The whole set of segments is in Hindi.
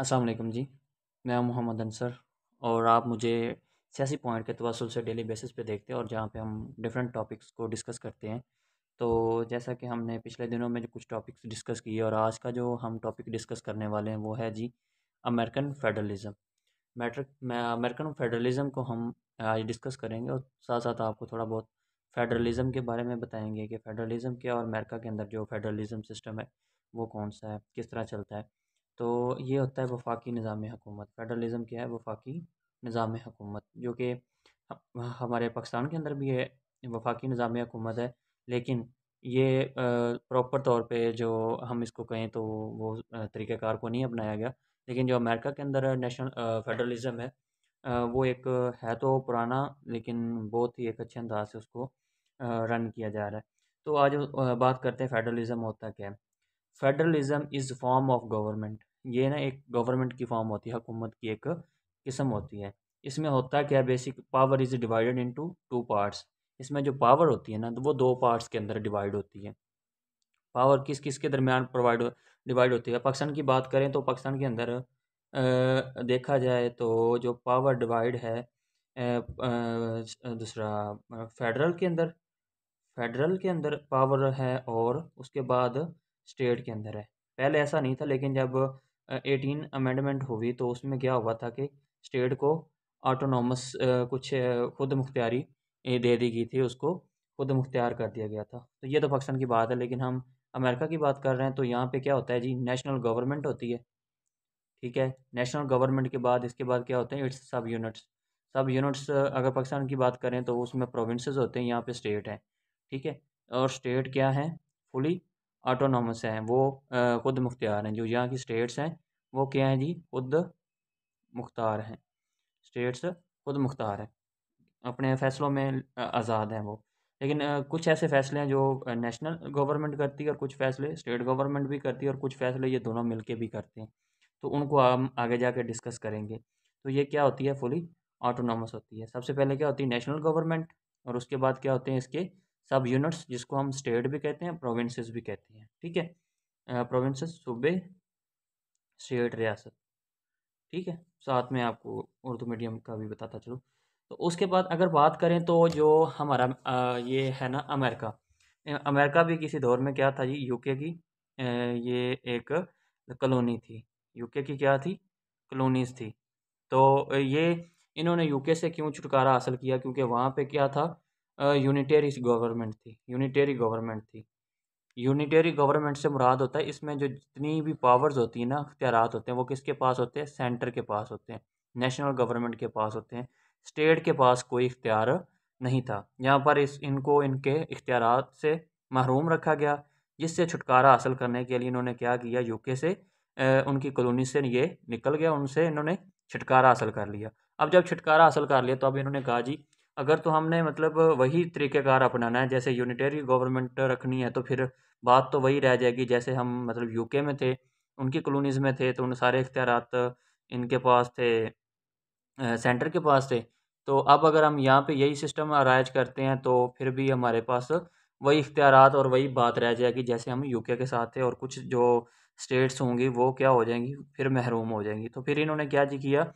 अस्सलाम वालेकुम जी मैं मोहम्मद अंसर और आप मुझे सियासी पॉइंट के तवसल से डेली बेसिस पे देखते हैं और जहाँ पे हम डिफरेंट टॉपिक्स को डिस्कस करते हैं तो जैसा कि हमने पिछले दिनों में जो कुछ टॉपिक्स डिस्कस किए और आज का जो हम टॉपिक डिस्कस करने वाले हैं वो है जी American federalism matric American federalism को हम आज डिस्कस करेंगे और साथ साथ आपको थोड़ा बहुत फेडरलिज़म के बारे में बताएंगे कि फेडरलिज़म क्या और अमेरिका के अंदर जो फेडरलिज़म सिस्टम है वो कौन सा है किस तरह चलता है तो ये होता है वफाकी निज़ाम हुकूमत फेडरलिज़म क्या है वफाकी निज़ाम हुकूमत जो कि हमारे पाकिस्तान के अंदर भी है वफाकी निज़ाम हुकूमत है लेकिन ये प्रॉपर तौर पे जो हम इसको कहें तो वो तरीक़ाकार को नहीं अपनाया गया लेकिन जो अमेरिका के अंदर नेशनल फेडरलिज़म है वो एक है तो पुराना लेकिन बहुत ही एक अच्छे अंदाज से उसको रन किया जा रहा है तो आज बात करते हैं फेडरलिज़म होता क्या है federalism is form of government ये ना एक गवर्नमेंट की फॉर्म होती है हुकूमत की एक किस्म होती है इसमें होता क्या basic power is divided into two parts इसमें जो पावर होती है ना तो वो दो पार्ट्स के अंदर डिवाइड होती है पावर किस किस के दरमियान प्रोवाइड डिवाइड होती है पाकिस्तान की बात करें तो पाकिस्तान के अंदर आ, देखा जाए तो जो पावर डिवाइड है दूसरा फेडरल के अंदर फेडरल के अंदर पावर है और उसके बाद स्टेट के अंदर है पहले ऐसा नहीं था लेकिन जब एटीन अमेंडमेंट हुई तो उसमें क्या हुआ था कि स्टेट को ऑटोनोमस कुछ खुद मुख्तियारी दे दी गई थी उसको खुद मुख्तियार कर दिया गया था तो ये तो पाकिस्तान की बात है लेकिन हम अमेरिका की बात कर रहे हैं तो यहाँ पे क्या होता है जी नेशनल गवर्नमेंट होती है ठीक है नेशनल गवर्नमेंट के बाद इसके बाद क्या होते हैं इट्स सब यूनिट्स सब यूनिट्स अगर पाकिस्तान की बात करें तो उसमें प्रोविंसेस होते हैं यहाँ पे स्टेट हैं ठीक है और स्टेट क्या है फुली ऑटोनॉमस हैं वो ख़ुद मुख्तार हैं जो यहाँ की स्टेट्स हैं वो क्या हैं जी खुद मुख्तार हैं स्टेट्स खुद मुख्तार हैं अपने फ़ैसलों में आज़ाद हैं वो लेकिन कुछ ऐसे फ़ैसले हैं जो नेशनल गवर्नमेंट करती है और कुछ फ़ैसले स्टेट गवर्नमेंट भी करती है और कुछ फ़ैसले ये दोनों मिलके भी करते हैं तो उनको हम आगे जाके डिस्कस करेंगे तो ये क्या होती है फुली ऑटोनॉमस होती है सबसे पहले क्या होती है नेशनल गवर्नमेंट और उसके बाद क्या होते हैं इसके सब यूनिट्स जिसको हम स्टेट भी कहते हैं प्रोविंसेस भी कहते हैं ठीक है प्रोविंसेस सूबे स्टेट रियासत ठीक है साथ में आपको उर्दू मीडियम का भी बताता चलो तो उसके बाद अगर बात करें तो जो हमारा आ, ये है ना अमेरिका अमेरिका भी किसी दौर में क्या था जी यूके की ये एक कलोनी थी यूके की क्या थी कलोनीज थी तो ये इन्होंने यूके से क्यों छुटकारा हासिल किया क्योंकि वहाँ पे क्या था यूनिटेरी गवर्नमेंट थी यूनिटेरी गवर्नमेंट थी यूनिटेरी गवर्नमेंट से मुराद होता है इसमें जो जितनी भी पावर्स होती हैं ना अख्तियारत होते हैं वो किसके पास होते हैं सेंटर के पास होते हैं नेशनल गवर्नमेंट के पास होते हैं स्टेट के पास कोई इख्तियार नहीं था यहाँ पर इस इनको इनके इख्तियार से महरूम रखा गया जिससे छुटकारा हासिल करने के लिए इन्होंने क्या किया यूके से ए, उनकी कॉलोनी से ये निकल गया उनसे इन्होंने छुटकारा हासिल कर लिया अब जब छुटकारा हासिल कर लिया तो अब इन्होंने कहा जी अगर तो हमने मतलब वही तरीक़ेकार अपनाना है जैसे यूनिटेरी गवर्नमेंट रखनी है तो फिर बात तो वही रह जाएगी जैसे हम मतलब यूके में थे उनकी कॉलोनीज़ में थे तो उन सारे इख्तियार इनके पास थे सेंटर के पास थे तो अब अगर हम यहाँ पे यही सिस्टम अराइज करते हैं तो फिर भी हमारे पास वही इख्तियार और वही बात रह जाएगी जैसे हम यूके के साथ थे और कुछ जो स्टेट्स होंगी वो क्या हो जाएंगी फिर महरूम हो जाएंगी तो फिर इन्होंने क्या जी किया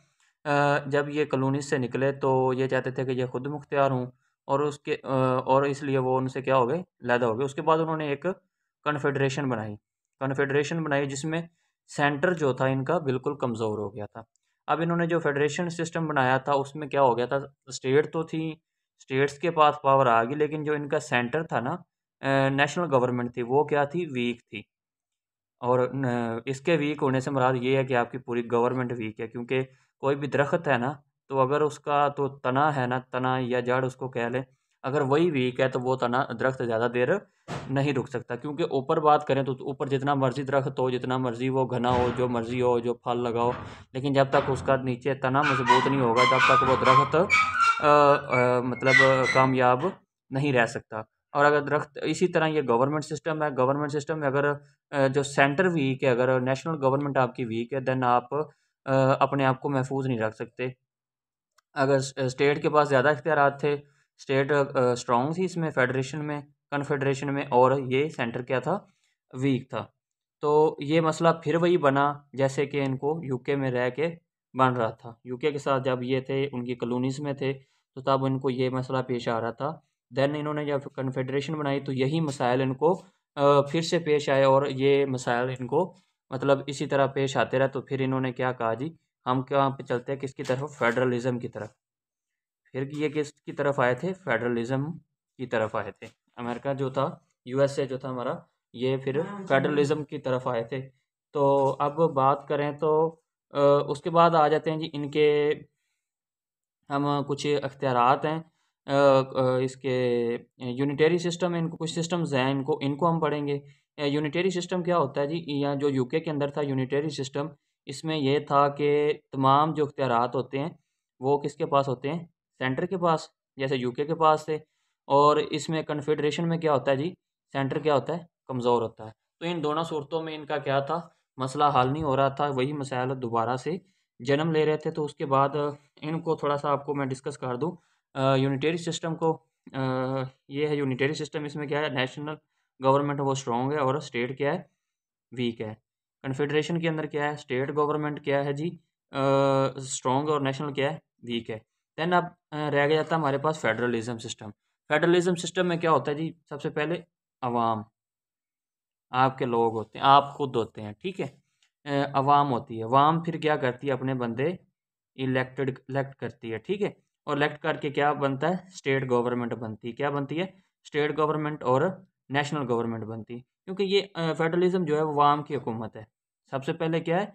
जब ये कलोनी से निकले तो ये चाहते थे कि ये ख़ुद मुख्तियार हूँ और उसके और इसलिए वो उनसे क्या हो गए लैदा हो गए उसके बाद उन्होंने एक कन्फेडरेशन बनाई कन्फेडरेशन बनाई जिसमें सेंटर जो था इनका बिल्कुल कमज़ोर हो गया था अब इन्होंने जो फेडरेशन सिस्टम बनाया था उसमें क्या हो गया था स्टेट तो थी स्टेट्स के पास पावर आ गई लेकिन जो इनका सेंटर था ना नेशनल गवर्नमेंट थी वो क्या थी वीक थी और इसके वीक होने से मराद ये है कि आपकी पूरी गवर्नमेंट वीक है क्योंकि कोई भी दरख्त है ना तो अगर उसका तो तना है ना तना या जड़ उसको कह लें अगर वही वीक है तो वो तना दरख्त ज़्यादा देर नहीं रुक सकता क्योंकि ऊपर बात करें तो ऊपर जितना मर्जी दरख्त हो जितना मर्जी वो घना हो जो मर्जी हो जो फल लगाओ लेकिन जब तक उसका नीचे तना मजबूत नहीं होगा तब तक वो दरख्त मतलब कामयाब नहीं रह सकता और अगर दरख्त इसी तरह ये गवर्नमेंट सिस्टम है गवर्नमेंट सिस्टम में अगर जो सेंटर वीक है अगर नेशनल गवर्नमेंट आपकी वीक है देन आप अपने आप को महफूज नहीं रख सकते अगर स्टेट के पास ज़्यादा इख्तियार थे स्टेट स्ट्रॉन्ग थी इसमें फेडरेशन में कन्फेडरेशन में और ये सेंटर क्या था वीक था तो ये मसला फिर वही बना जैसे कि इनको यूके में रह के बन रहा था यूके के साथ जब ये थे उनकी कलोनीज में थे तो तब इनको ये मसला पेश आ रहा था दैन इन्होंने जब कन्फेडरेशन बनाई तो यही मसाइल इनको फिर से पेश आए और ये मसाइल इनको मतलब इसी तरह पेश आते रहे तो फिर इन्होंने क्या कहा जी हम कहाँ पे चलते हैं किसकी तरफ फेडरलिज़म की तरफ फिर ये किसकी तरफ आए थे फेडरलिज़म की तरफ आए थे अमेरिका जो था यूएसए जो था हमारा ये फिर हाँ, फेडरलिज़म की तरफ आए थे तो अब बात करें तो उसके बाद आ जाते हैं जी इनके हम कुछ अख्तियारत हैं इसके यूनिटरी सिस्टम इनको कुछ सिस्टम्स हैं इनको इनको हम पढ़ेंगे यूनिटरी सिस्टम क्या होता है जी या जो यूके के अंदर था यूनिटरी सिस्टम इसमें यह था कि तमाम जो इख्तियार होते हैं वो किसके पास होते हैं सेंटर के पास जैसे यूके के पास थे और इसमें कन्फेडरेशन में क्या होता है जी सेंटर क्या होता है कमज़ोर होता है तो इन दोनों सूरतों में इनका क्या था मसला हल नहीं हो रहा था वही मसाइल दोबारा से जन्म ले रहे थे तो उसके बाद इनको थोड़ा सा आपको मैं डिस्कस कर दूँ यूनिटरी सिस्टम को आ, ये है यूनिटरी सिस्टम इसमें क्या है नेशनल गवर्नमेंट वो स्ट्रॉन्ग है और स्टेट क्या है वीक है कन्फेडरेशन के अंदर क्या है स्टेट गवर्नमेंट क्या है जी स्ट्रॉन्ग और नेशनल क्या है वीक है देन अब रह गया जाता हमारे पास फेडरलिज्म सिस्टम फेडरलिज्म सिस्टम में क्या होता है जी सबसे पहले अवाम आपके लोग होते हैं आप खुद होते हैं ठीक है अवाम होती है अवाम फिर क्या करती है अपने बंदे इलेक्टेड इलेक्ट करती है ठीक है और इलेक्ट करके क्या बनता है स्टेट गवर्नमेंट बनती है क्या बनती है स्टेट गवर्नमेंट और नेशनल गवर्नमेंट बनती क्योंकि ये फेडरलिज्म जो है वो वाम की हुकूमत है सबसे पहले क्या है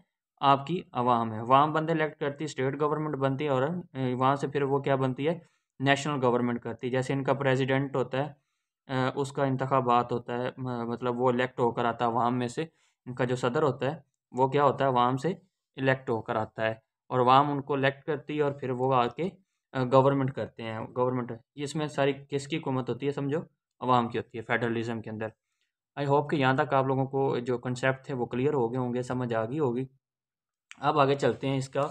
आपकी आवाम है वाम बंदे इलेक्ट करती स्टेट गवर्नमेंट बनती है और वहाँ से फिर वो क्या बनती है नेशनल गवर्नमेंट करती है जैसे इनका प्रेसिडेंट होता है उसका इंतबात होता है मतलब वो इलेक्ट होकर आता है वाम में से इनका जो सदर होता है वो क्या होता है वाम से इलेक्ट होकर आता है और वाम उनको इलेक्ट करती है और फिर वो आके गवर्नमेंट करते हैं गवर्नमेंट इसमें सारी किसकी हुकूमत होती है समझो आवाम की होती है फेडरलिज्म के अंदर आई होप कि यहाँ तक आप लोगों को जो कंसेप्ट थे वो क्लियर हो गए होंगे समझ आ गई होगी अब आगे चलते हैं इसका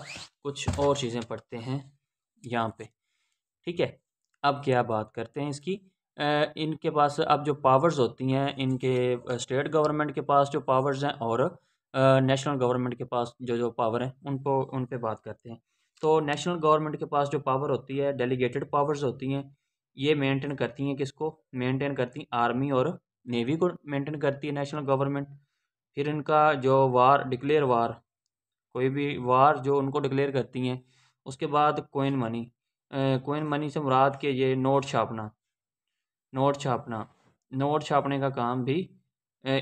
कुछ और चीज़ें पढ़ते हैं यहाँ पे ठीक है अब क्या बात करते हैं इसकी इनके पास अब जो पावर्स होती हैं इनके स्टेट गवर्नमेंट के पास जो पावर्स हैं और नेशनल गवर्नमेंट के पास जो जो पावर हैं उनको उन पर बात करते हैं तो नेशनल गवर्नमेंट के पास जो पावर होती है डेलीगेटेड पावर्स होती हैं ये मेंटेन करती हैं किसको मेंटेन करती हैं आर्मी और नेवी को मेंटेन करती है नेशनल गवर्नमेंट फिर इनका जो वार डिक्लेयर वार कोई भी वार जो उनको डिक्लेयर करती हैं उसके बाद कोइन मनी कोइन मनी से मुराद के ये नोट छापना नोट छापना नोट छापने का काम भी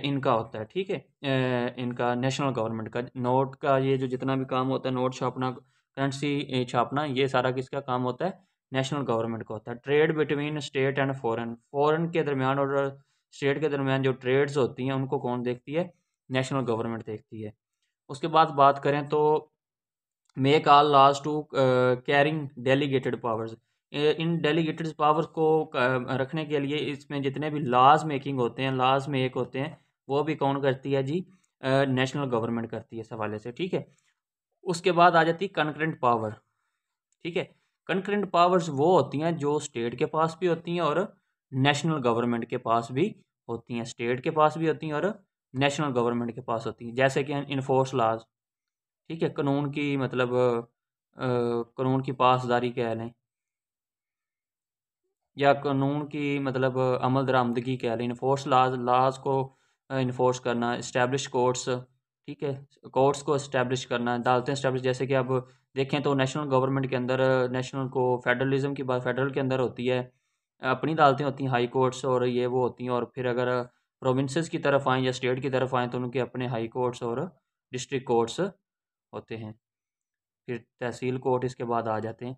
इनका होता है ठीक है इनका नेशनल गवर्नमेंट का नोट का ये जो जितना भी काम होता है नोट छापना करेंसी छापना ये सारा किसका काम होता है नेशनल गवर्नमेंट का होता है trade between state and foreign foreign के दरमियान और स्टेट के दरमियान जो ट्रेड्स होती हैं उनको कौन देखती है नेशनल गवर्नमेंट देखती है उसके बाद बात करें तो make all laws to carrying delegated powers इन डेलीगेटेड पावर्स को रखने के लिए इसमें जितने भी लाज मेकिंग होते हैं लाज मेक होते हैं वो भी कौन करती है जी नेशनल गवर्नमेंट करती है इस हवाले से ठीक है उसके बाद आ जाती है कंक्रेंट पावर ठीक है कंक्रेंट पावर्स वो होती हैं जो स्टेट के पास भी होती हैं और नेशनल गवर्नमेंट के पास भी होती हैं स्टेट के पास भी होती हैं और नेशनल गवर्नमेंट के पास होती हैं जैसे कि इन्फोर्स लाज ठीक है कानून की मतलब कानून की पासदारी कह लें या कानून की मतलब अमल दरामदगी कह लें इन्फोर्स लाज लाज को इन्फोर्स करना इस्टेब्लिश कोर्ट्स ठीक है कोर्ट्स को इस्टेब्लिश करना अदालतें इस्टेब्लिश जैसे कि आप देखें तो नेशनल गवर्नमेंट के अंदर नेशनल को फेडरलिज्म की बात फेडरल के अंदर होती है अपनी अदालतें होती हैं हाई कोर्ट्स और ये वो होती हैं और फिर अगर प्रोविंसेस की तरफ आएँ या स्टेट की तरफ आएँ तो उनके अपने हाई कोर्ट्स और डिस्ट्रिक्ट कोर्ट्स होते हैं फिर तहसील कोर्ट इसके बाद आ जाते हैं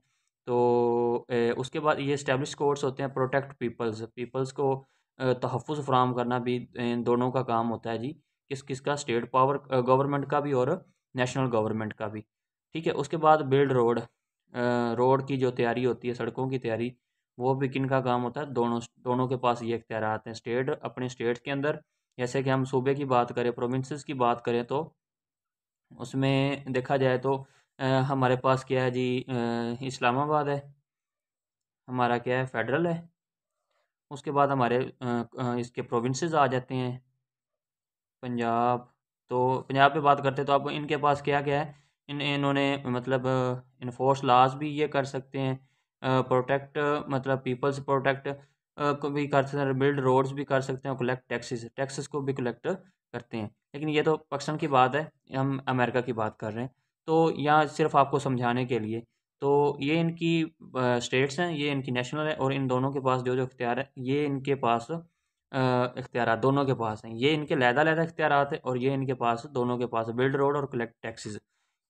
तो ए, उसके बाद ये इस्टेब्लिश कोर्ट्स होते हैं प्रोटेक्ट पीपल्स पीपल्स को तहफ़ फ्राहम करना भी इन दोनों का काम होता है जी किस किस का स्टेट पावर गवर्नमेंट का भी और नेशनल गवर्नमेंट का भी ठीक है उसके बाद बिल्ड रोड रोड की जो तैयारी होती है सड़कों की तैयारी वो भी किन का काम होता है दोनों दोनों के पास ये इख्तियार हैं स्टेट अपने स्टेट के अंदर जैसे कि हम सूबे की बात करें प्रोविंसेस की बात करें तो उसमें देखा जाए तो आ, हमारे पास क्या है जी इस्लामाबाद है हमारा क्या है फेडरल है उसके बाद हमारे आ, इसके प्रोविंसेस आ जाते हैं पंजाब तो पंजाब पे बात करते हैं तो आप इनके पास क्या क्या है इन इन्होंने मतलब इन्फोर्स लाज भी ये कर सकते हैं प्रोटेक्ट मतलब पीपल्स प्रोटेक्ट को भी कर सकते हैं बिल्ड रोड्स भी कर सकते हैं और कलेक्ट टैक्सेस टैक्सेस को भी कलेक्ट करते हैं लेकिन ये तो पाकिस्तान की बात है हम अमेरिका की बात कर रहे हैं तो यहाँ सिर्फ आपको समझाने के लिए तो ये इनकी स्टेट्स हैं ये इनकी नेशनल है और इन दोनों के पास जो जो इख्तियार है ये इनके पास इख्तियार दोनों के पास हैं ये इनके लहदा लहदा इख्तियार है और ये इनके पास दोनों के पास बिल्ड रोड और कलेक्ट टैक्सेस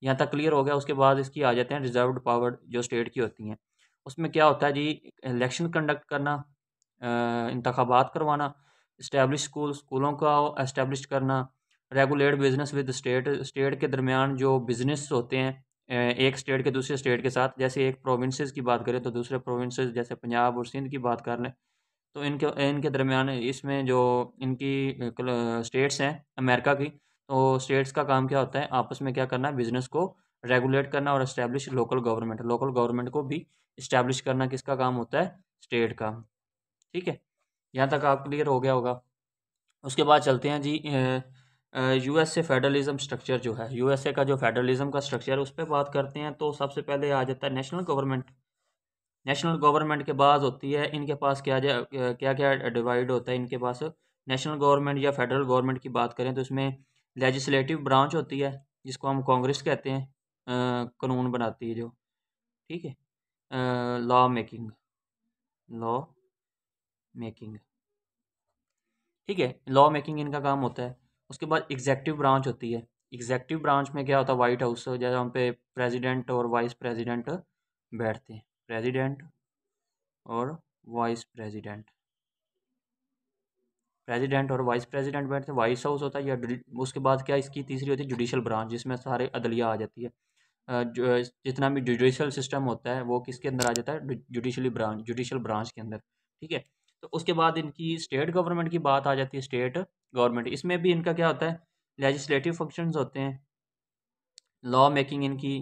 यहाँ तक क्लियर हो गया उसके बाद इसकी आ जाते हैं रिजर्व पावर जो स्टेट की होती हैं उसमें क्या होता है जी इलेक्शन कंडक्ट करना इंतबात करवाना इस्टेब्लिश स्कूल स्कूलों का इस्टेब्लिश करना regulate business with state state के दरमियान जो बिजनेस होते हैं एक स्टेट के दूसरे स्टेट के साथ जैसे एक प्रोविंसेस की बात करें तो दूसरे प्रोविंसेस जैसे पंजाब और सिंध की बात कर लें तो इनके इनके दरमियान इसमें जो इनकी स्टेट्स हैं अमेरिका की तो स्टेट्स का काम क्या होता है आपस में क्या करना है बिजनेस को रेगुलेट करना और establish local government local government को भी इस्टेब्लिश करना किसका काम होता है स्टेट का ठीक है यहाँ तक आप क्लियर हो गया होगा उसके बाद चलते हैं जी एस ए फेडरलिज्म स्ट्रक्चर जो है यूएसए का जो फेडरलिज्म का स्ट्रक्चर उस पर बात करते हैं तो सबसे पहले आ जाता है नेशनल गवर्नमेंट नेशनल गवर्नमेंट के बाद होती है इनके पास क्या क्या क्या डिवाइड होता है इनके पास नेशनल गवर्नमेंट या फेडरल गवर्नमेंट की बात करें तो इसमें लेजिस्लेटिव ब्रांच होती है जिसको हम कांग्रेस कहते हैं कानून बनाती है जो ठीक है लॉ मेकिंग लॉ मेकिंग ठीक है लॉ मेकिंग इनका काम होता है उसके बाद एग्जैक्टिव ब्रांच होती है एग्जैक्टिव ब्रांच में क्या होता है वाइट हाउस जैसे हम पे प्रेसिडेंट और वाइस प्रेसिडेंट बैठते हैं प्रेसिडेंट और वाइस प्रेसिडेंट प्रेसिडेंट और वाइस प्रेसिडेंट बैठते हैं वाइस हाउस होता है या उसके बाद क्या इसकी तीसरी होती है जुडिशल ब्रांच जिसमें सारे अदलिया आ जाती है जो जितना भी जुडिशल सिस्टम होता है वो किसके अंदर आ जाता है जुडिशली ब्रांच जुडिशल ब्रांच के अंदर ठीक है तो उसके बाद इनकी स्टेट गवर्नमेंट की बात आ जाती है स्टेट गवर्नमेंट इसमें भी इनका क्या होता है लेजिस्लेटिव फंक्शंस होते हैं लॉ मेकिंग इनकी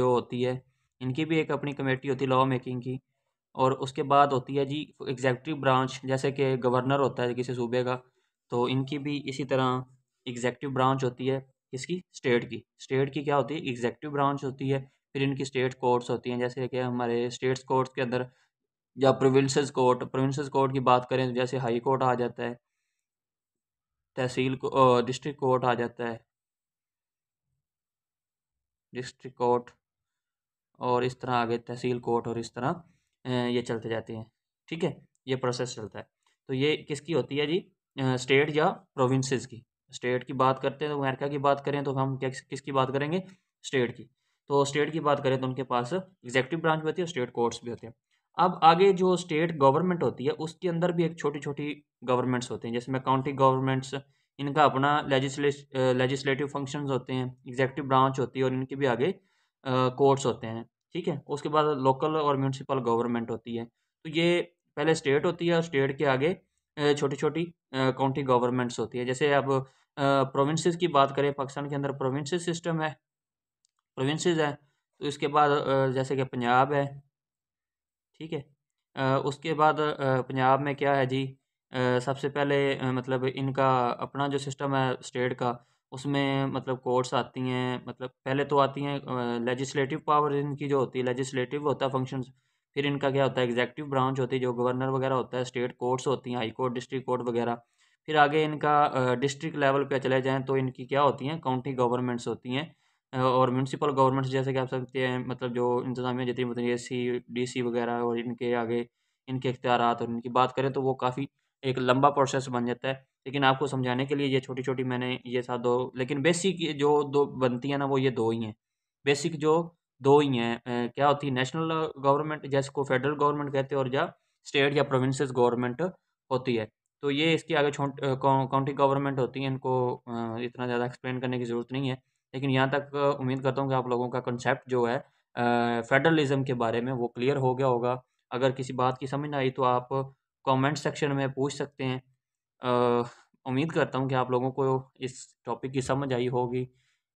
जो होती है इनकी भी एक अपनी कमेटी होती है लॉ मेकिंग की और उसके बाद होती है जी एग्जैक्टिव ब्रांच जैसे कि गवर्नर होता है किसी सूबे का तो इनकी भी इसी तरह एग्जैक्टिव ब्रांच होती है किसकी स्टेट की स्टेट की क्या होती है एग्जैक्टिव ब्रांच होती है फिर इनकी स्टेट कोर्ट्स होती हैं जैसे कि हमारे स्टेट्स कोर्ट्स के अंदर या प्रोविंसेस कोर्ट प्रोविंसेस कोर्ट की बात करें तो जैसे हाई कोर्ट आ जाता है तहसील डिस्ट्रिक्ट कोर्ट आ जाता है डिस्ट्रिक्ट कोर्ट और इस तरह आगे तहसील कोर्ट और इस तरह ये चलते जाते हैं ठीक है ये प्रोसेस चलता है तो ये किसकी होती है जी स्टेट या प्रोविंसेस की स्टेट की बात करते हैं तो अमेरिका की बात करें तो हम क्या किसकी बात करेंगे स्टेट की तो स्टेट की बात करें तो उनके पास एग्जेक्टिव ब्रांच भी होती है स्टेट कोर्ट्स भी होते हैं अब आगे जो स्टेट गवर्नमेंट होती है उसके अंदर भी एक छोटी छोटी गवर्नमेंट्स होते हैं जैसे काउंटी गवर्नमेंट्स इनका अपना लेजिस्लेटिव फंक्शंस होते हैं एग्जेक्टिव ब्रांच होती है और इनके भी आगे कोर्ट्स होते हैं ठीक है उसके बाद लोकल और म्यूनसिपल गवर्नमेंट होती है तो ये पहले स्टेट होती है और स्टेट के आगे छोटी छोटी काउंटी गवर्नमेंट्स होती है जैसे अब प्रोविंसेस की बात करें पाकिस्तान के अंदर प्रोविंसेस सिस्टम है प्रोविंसेस है तो इसके बाद जैसे कि पंजाब है ठीक है उसके बाद पंजाब में क्या है जी सबसे पहले मतलब इनका अपना जो सिस्टम है स्टेट का उसमें मतलब कोर्ट्स आती हैं मतलब पहले तो आती हैं लेजिस्लेटिव पावर इनकी जो होती है लेजिस्लेटिव होता है फंक्शन फिर इनका क्या होता है एग्जैक्टिव ब्रांच होती है जो गवर्नर वगैरह होता है स्टेट कोर्ट्स होती हैं हाई कोर्ट डिस्ट्रिक्ट कोर्ट वगैरह फिर आगे इनका डिस्ट्रिक्ट लेवल पे चले जाएँ तो इनकी क्या होती हैं काउंटी गवर्नमेंट्स होती हैं और म्यूनसिपल गवर्नमेंट्स जैसे कि आप समझते हैं मतलब जो इंतजामिया जितनी मतलब ए सी डी सी वगैरह और इनके आगे इनके इख्तियार और इनकी बात करें तो वो काफ़ी एक लंबा प्रोसेस बन जाता है लेकिन आपको समझाने के लिए ये छोटी छोटी मैंने ये साथ दो लेकिन बेसिक जो दो बनती है ना वो ये दो ही हैं बेसिक जो दो ही हैं क्या होती है नेशनल गवर्नमेंट जैसे को फेडरल गवर्नमेंट कहते हैं और या स्टेट या प्रोविंसेस गवर्नमेंट होती है तो ये इसके आगे छोट काउंटी गवर्नमेंट होती है इनको इतना ज़्यादा एक्सप्लेन करने की ज़रूरत नहीं है लेकिन यहाँ तक उम्मीद करता हूँ कि आप लोगों का कंसेप्ट जो है फेडरलिज्म के बारे में वो क्लियर हो गया होगा अगर किसी बात की समझ आई तो आप कमेंट सेक्शन में पूछ सकते हैं उम्मीद करता हूँ कि आप लोगों को इस टॉपिक की समझ आई होगी